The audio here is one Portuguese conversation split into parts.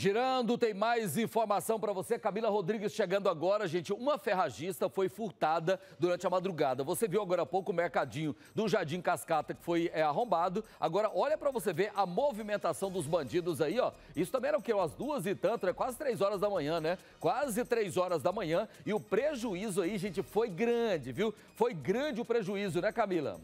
Girando, tem mais informação para você. Camila Rodrigues chegando agora, gente. Uma ferragista foi furtada durante a madrugada. Você viu agora há pouco o mercadinho do Jardim Cascata que foi é, arrombado. Agora, olha para você ver a movimentação dos bandidos aí, ó. Isso também era o quê? Umas duas e tanto, é né? quase três horas da manhã, né? Quase três horas da manhã. E o prejuízo aí, gente, foi grande, viu? Foi grande o prejuízo, né, Camila?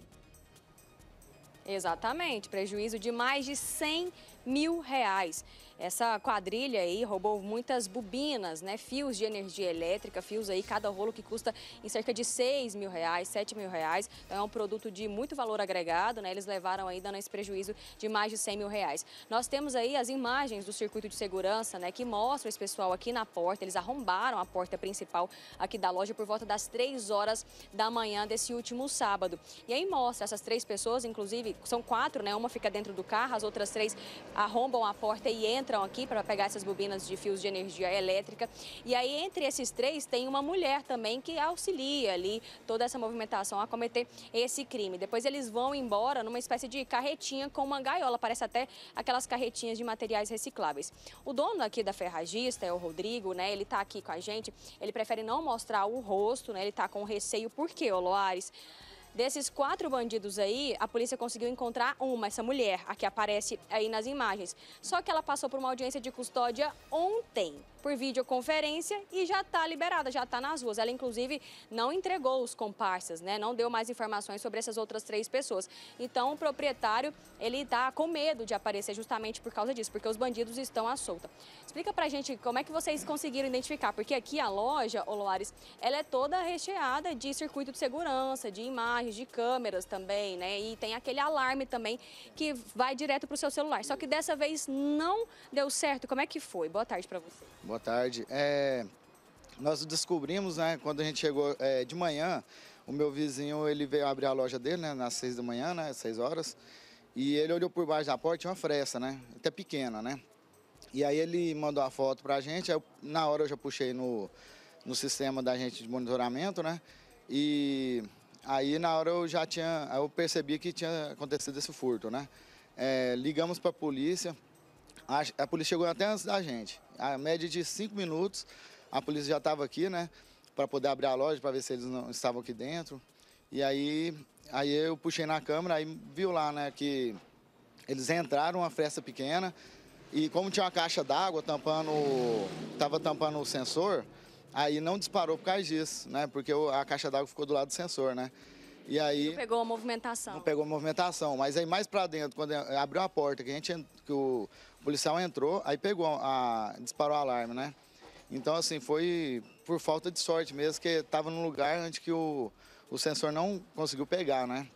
Exatamente, prejuízo de mais de 100 mil reais. Essa quadrilha aí roubou muitas bobinas, né? Fios de energia elétrica, fios aí, cada rolo que custa em cerca de 6 mil reais, 7 mil reais. Então é um produto de muito valor agregado, né? Eles levaram aí, dando esse prejuízo de mais de 100 mil reais. Nós temos aí as imagens do circuito de segurança, né? Que mostram esse pessoal aqui na porta. Eles arrombaram a porta principal aqui da loja por volta das 3 horas da manhã desse último sábado. E aí mostra essas três pessoas, inclusive, são quatro, né? Uma fica dentro do carro, as outras três arrombam a porta e entram aqui para pegar essas bobinas de fios de energia elétrica. E aí, entre esses três, tem uma mulher também que auxilia ali toda essa movimentação a cometer esse crime. Depois eles vão embora numa espécie de carretinha com uma gaiola, parece até aquelas carretinhas de materiais recicláveis. O dono aqui da ferragista é o Rodrigo, né? Ele está aqui com a gente. Ele prefere não mostrar o rosto, né? Ele está com receio. Por quê, Oloares? Desses quatro bandidos aí, a polícia conseguiu encontrar uma, essa mulher, a que aparece aí nas imagens. Só que ela passou por uma audiência de custódia ontem por videoconferência e já está liberada, já está nas ruas. Ela, inclusive, não entregou os comparsas, né? Não deu mais informações sobre essas outras três pessoas. Então, o proprietário, ele está com medo de aparecer justamente por causa disso, porque os bandidos estão à solta. Explica pra gente como é que vocês conseguiram identificar, porque aqui a loja, Oloares, ela é toda recheada de circuito de segurança, de imagens, de câmeras também, né? E tem aquele alarme também que vai direto pro seu celular. Só que dessa vez não deu certo. Como é que foi? Boa tarde para você. Boa Boa tarde. É, nós descobrimos, né, quando a gente chegou é, de manhã, o meu vizinho, ele veio abrir a loja dele, né, nas seis da manhã, né, seis horas, e ele olhou por baixo da porta, tinha uma fresta, né, até pequena, né. E aí ele mandou a foto pra gente, eu, na hora eu já puxei no, no sistema da gente de monitoramento, né, e aí na hora eu já tinha, eu percebi que tinha acontecido esse furto, né. É, ligamos para a polícia, a, a polícia chegou até antes da gente. A média de cinco minutos, a polícia já estava aqui, né? Para poder abrir a loja, para ver se eles não estavam aqui dentro. E aí, aí eu puxei na câmera, aí viu lá, né, que eles entraram uma fresta pequena e como tinha uma caixa d'água tampando, tava tampando o sensor, aí não disparou por causa disso, né? Porque a caixa d'água ficou do lado do sensor, né? E aí. Não pegou a movimentação. Não pegou a movimentação. Mas aí mais para dentro, quando abriu a porta, que, a gente, que o policial entrou, aí pegou a. disparou o alarme, né? Então, assim, foi por falta de sorte mesmo, que estava num lugar onde que o, o sensor não conseguiu pegar, né?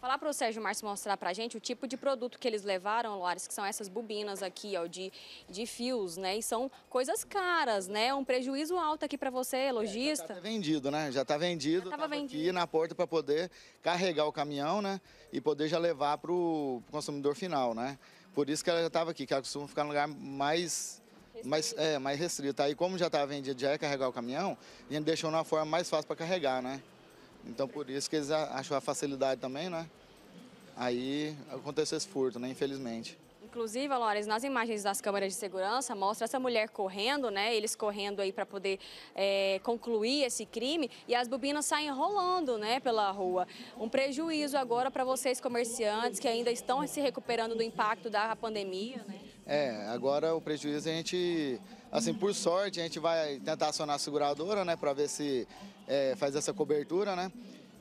Falar para o Sérgio Márcio mostrar para a gente o tipo de produto que eles levaram, Loares, que são essas bobinas aqui, ó, de, de fios, né? E são coisas caras, né? Um prejuízo alto aqui para você, lojista. É, já tá vendido, né? Já está vendido. Já tava, vendido. aqui na porta para poder carregar o caminhão, né? E poder já levar para o consumidor final, né? Por isso que ela já estava aqui, que ela costuma ficar no lugar mais mas é mais restrito. Aí como já estava vendido, já ia carregar o caminhão, a gente deixou na forma mais fácil para carregar, né? Então por isso que eles acham a facilidade também, né? Aí aconteceu esse furto, né? Infelizmente. Inclusive, Lores, nas imagens das câmeras de segurança, mostra essa mulher correndo, né? Eles correndo aí para poder é, concluir esse crime e as bobinas saem rolando, né, pela rua. Um prejuízo agora para vocês comerciantes que ainda estão se recuperando do impacto da pandemia, né? É, agora o prejuízo é a gente Assim, por sorte, a gente vai tentar acionar a seguradora, né, para ver se é, faz essa cobertura, né?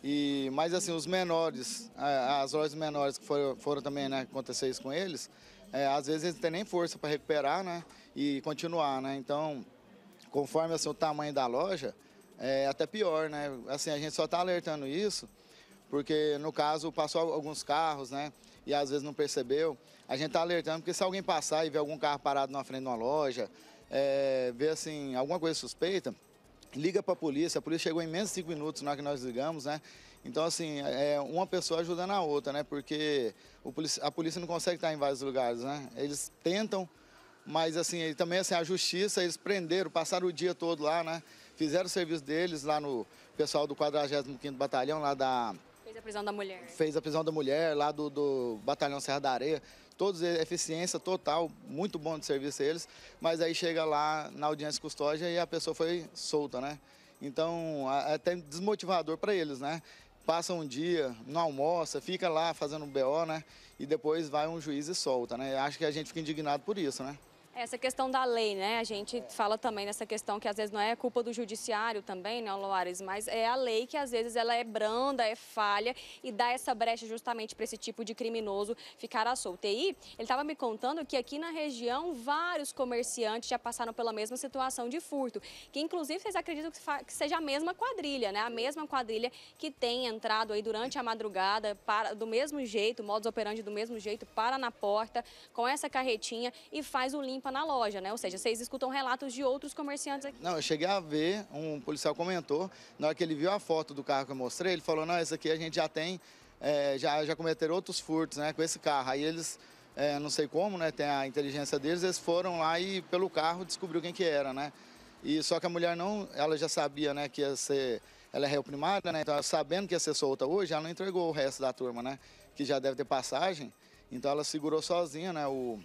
E, mas assim, os menores, as lojas menores que foram, foram também, né, acontecer isso com eles, é, às vezes eles não têm nem força para recuperar, né, e continuar, né? Então, conforme assim, o tamanho da loja, é até pior, né? Assim, a gente só está alertando isso, porque no caso passou alguns carros, né? E às vezes não percebeu. A gente está alertando porque se alguém passar e ver algum carro parado na frente de uma loja, é, vê assim, alguma coisa suspeita, liga para a polícia. A polícia chegou em menos de cinco minutos na hora que nós ligamos, né? Então, assim, é uma pessoa ajudando a outra, né? Porque polícia a polícia não consegue estar em vários lugares, né? Eles tentam, mas, assim, também, assim, a justiça, eles prenderam, passaram o dia todo lá, né? Fizeram o serviço deles lá no pessoal do 45 Batalhão, lá da... Fez a prisão da mulher. Fez a prisão da mulher, lá do, do Batalhão Serra da Areia todos é, eficiência total, muito bom de serviço eles, mas aí chega lá na audiência custódia e a pessoa foi solta, né? Então, é até desmotivador para eles, né? Passa um dia, não almoça, fica lá fazendo BO, né? E depois vai um juiz e solta, né? Acho que a gente fica indignado por isso, né? Essa questão da lei, né? A gente fala também nessa questão que às vezes não é culpa do judiciário também, né, Loares? Mas é a lei que às vezes ela é branda, é falha e dá essa brecha justamente para esse tipo de criminoso ficar à solta. E ele estava me contando que aqui na região vários comerciantes já passaram pela mesma situação de furto, que inclusive vocês acreditam que seja a mesma quadrilha, né? A mesma quadrilha que tem entrado aí durante a madrugada para, do mesmo jeito, modus operandi do mesmo jeito, para na porta com essa carretinha e faz o limpo na loja, né? Ou seja, vocês escutam relatos de outros comerciantes aqui. Não, eu cheguei a ver, um policial comentou, na hora que ele viu a foto do carro que eu mostrei, ele falou, não, esse aqui a gente já tem, é, já, já cometeram outros furtos, né, com esse carro. Aí eles... É, não sei como, né? Tem a inteligência deles, eles foram lá e pelo carro descobriu quem que era, né? E só que a mulher não, ela já sabia, né, que ia ser, ela é réu primária, né? Então, sabendo que ia ser solta hoje, ela não entregou o resto da turma, né? Que já deve ter passagem. Então ela segurou sozinha, né, o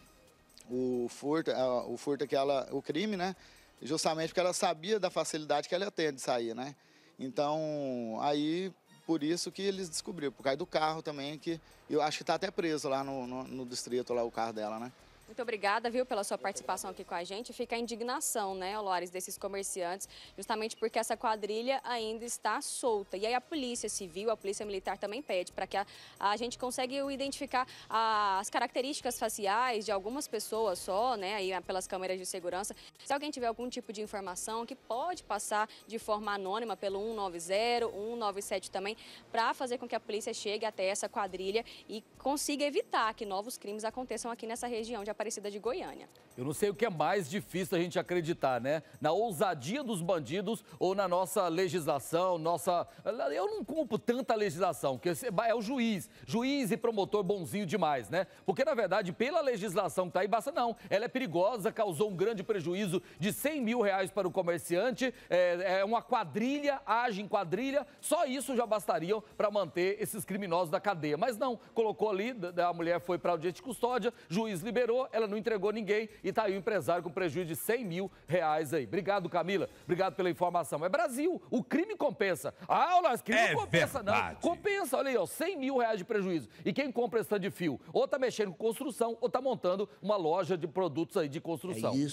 o furto, o furto que ela, o crime, né? Justamente porque ela sabia da facilidade que ela tem de sair, né? Então, aí, por isso que eles descobriram, por causa do carro também, que eu acho que está até preso lá no, no, no distrito, lá o carro dela, né? Muito obrigada, viu, pela sua participação aqui com a gente. Fica a indignação, né, Loares, desses comerciantes, justamente porque essa quadrilha ainda está solta. E aí a Polícia Civil, a Polícia Militar também pede para que a, a gente consiga identificar a, as características faciais de algumas pessoas só, né, aí pelas câmeras de segurança. Se alguém tiver algum tipo de informação que pode passar de forma anônima pelo 190, 197 também, para fazer com que a polícia chegue até essa quadrilha e consiga evitar que novos crimes aconteçam aqui nessa região de Aparecida de Goiânia. Eu não sei o que é mais difícil a gente acreditar, né? Na ousadia dos bandidos ou na nossa legislação, nossa. Eu não cumpro tanta legislação, que é o juiz. Juiz e promotor bonzinho demais, né? Porque, na verdade, pela legislação que tá aí, basta não. Ela é perigosa, causou um grande prejuízo de 100 mil reais para o comerciante, é, é uma quadrilha, age em quadrilha, só isso já bastaria para manter esses criminosos da cadeia. Mas não, colocou ali, a mulher foi para audiência de custódia, juiz liberou, ela não entregou ninguém e está aí o empresário com prejuízo de 100 mil reais aí. Obrigado, Camila. Obrigado pela informação. É Brasil, o crime compensa. Ah, o crime é não compensa, verdade. não. Compensa, olha aí, ó, 100 mil reais de prejuízo. E quem compra stand de fio, ou tá mexendo com construção, ou tá montando uma loja de produtos aí de construção. É isso.